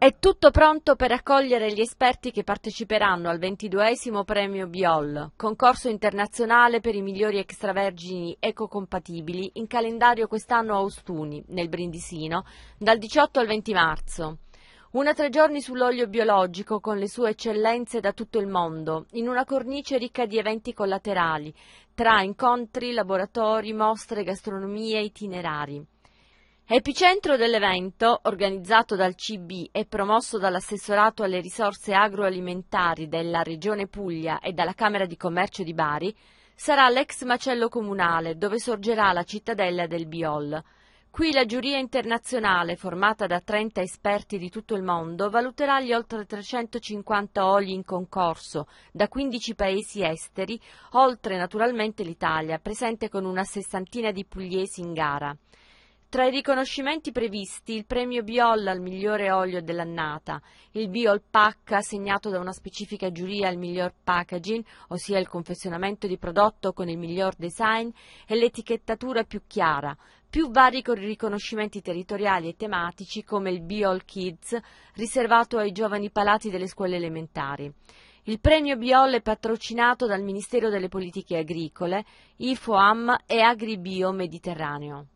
È tutto pronto per accogliere gli esperti che parteciperanno al 22 premio BIOL, concorso internazionale per i migliori extravergini ecocompatibili in calendario quest'anno a Ostuni, nel Brindisino, dal 18 al 20 marzo. Una tre giorni sull'olio biologico con le sue eccellenze da tutto il mondo, in una cornice ricca di eventi collaterali, tra incontri, laboratori, mostre, gastronomie, e itinerari. Epicentro dell'evento, organizzato dal CB e promosso dall'assessorato alle risorse agroalimentari della Regione Puglia e dalla Camera di Commercio di Bari, sarà l'ex macello comunale dove sorgerà la cittadella del Biol. Qui la giuria internazionale, formata da 30 esperti di tutto il mondo, valuterà gli oltre 350 oli in concorso da 15 paesi esteri, oltre naturalmente l'Italia, presente con una sessantina di pugliesi in gara. Tra i riconoscimenti previsti il premio Biol al migliore olio dell'annata, il Biol Pack assegnato da una specifica giuria al miglior packaging, ossia il confezionamento di prodotto con il miglior design e l'etichettatura più chiara, più vari riconoscimenti territoriali e tematici come il Biol Kids, riservato ai giovani palati delle scuole elementari. Il premio Biol è patrocinato dal Ministero delle Politiche Agricole, IFOAM e Agribio Mediterraneo.